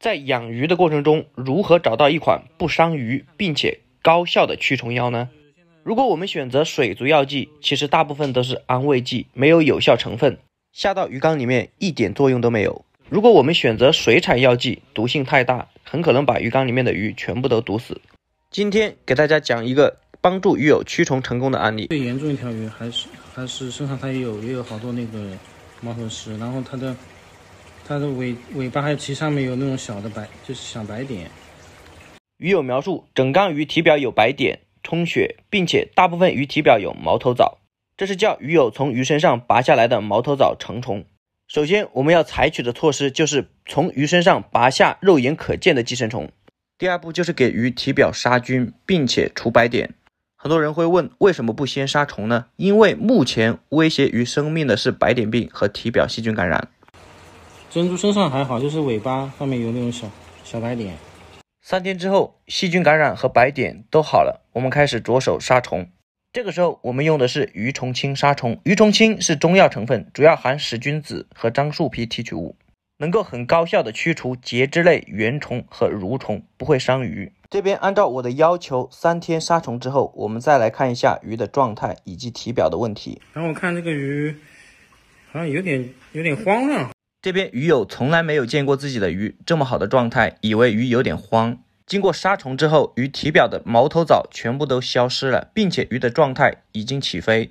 在养鱼的过程中，如何找到一款不伤鱼并且高效的驱虫药呢？如果我们选择水族药剂，其实大部分都是安慰剂，没有有效成分，下到鱼缸里面一点作用都没有。如果我们选择水产药剂，毒性太大，很可能把鱼缸里面的鱼全部都毒死。今天给大家讲一个帮助鱼友驱虫成功的案例。最严重一条鱼还是还是身上它也有也有好多那个毛头虱，然后它的。它的尾尾巴还有鳍上面有那种小的白，就是小白点。鱼友描述，整缸鱼体表有白点、充血，并且大部分鱼体表有毛头藻。这是叫鱼友从鱼身上拔下来的毛头藻成虫。首先我们要采取的措施就是从鱼身上拔下肉眼可见的寄生虫。第二步就是给鱼体表杀菌，并且除白点。很多人会问，为什么不先杀虫呢？因为目前威胁鱼生命的是白点病和体表细菌感染。珍珠身上还好，就是尾巴上面有那种小小白点。三天之后，细菌感染和白点都好了，我们开始着手杀虫。这个时候我们用的是鱼虫清杀虫，鱼虫清是中药成分，主要含石君子和樟树皮提取物，能够很高效的驱除节肢类原虫和蠕虫，不会伤鱼。这边按照我的要求，三天杀虫之后，我们再来看一下鱼的状态以及体表的问题。然后我看这个鱼，好像有点有点慌了。这边鱼友从来没有见过自己的鱼这么好的状态，以为鱼有点慌。经过杀虫之后，鱼体表的毛头藻全部都消失了，并且鱼的状态已经起飞。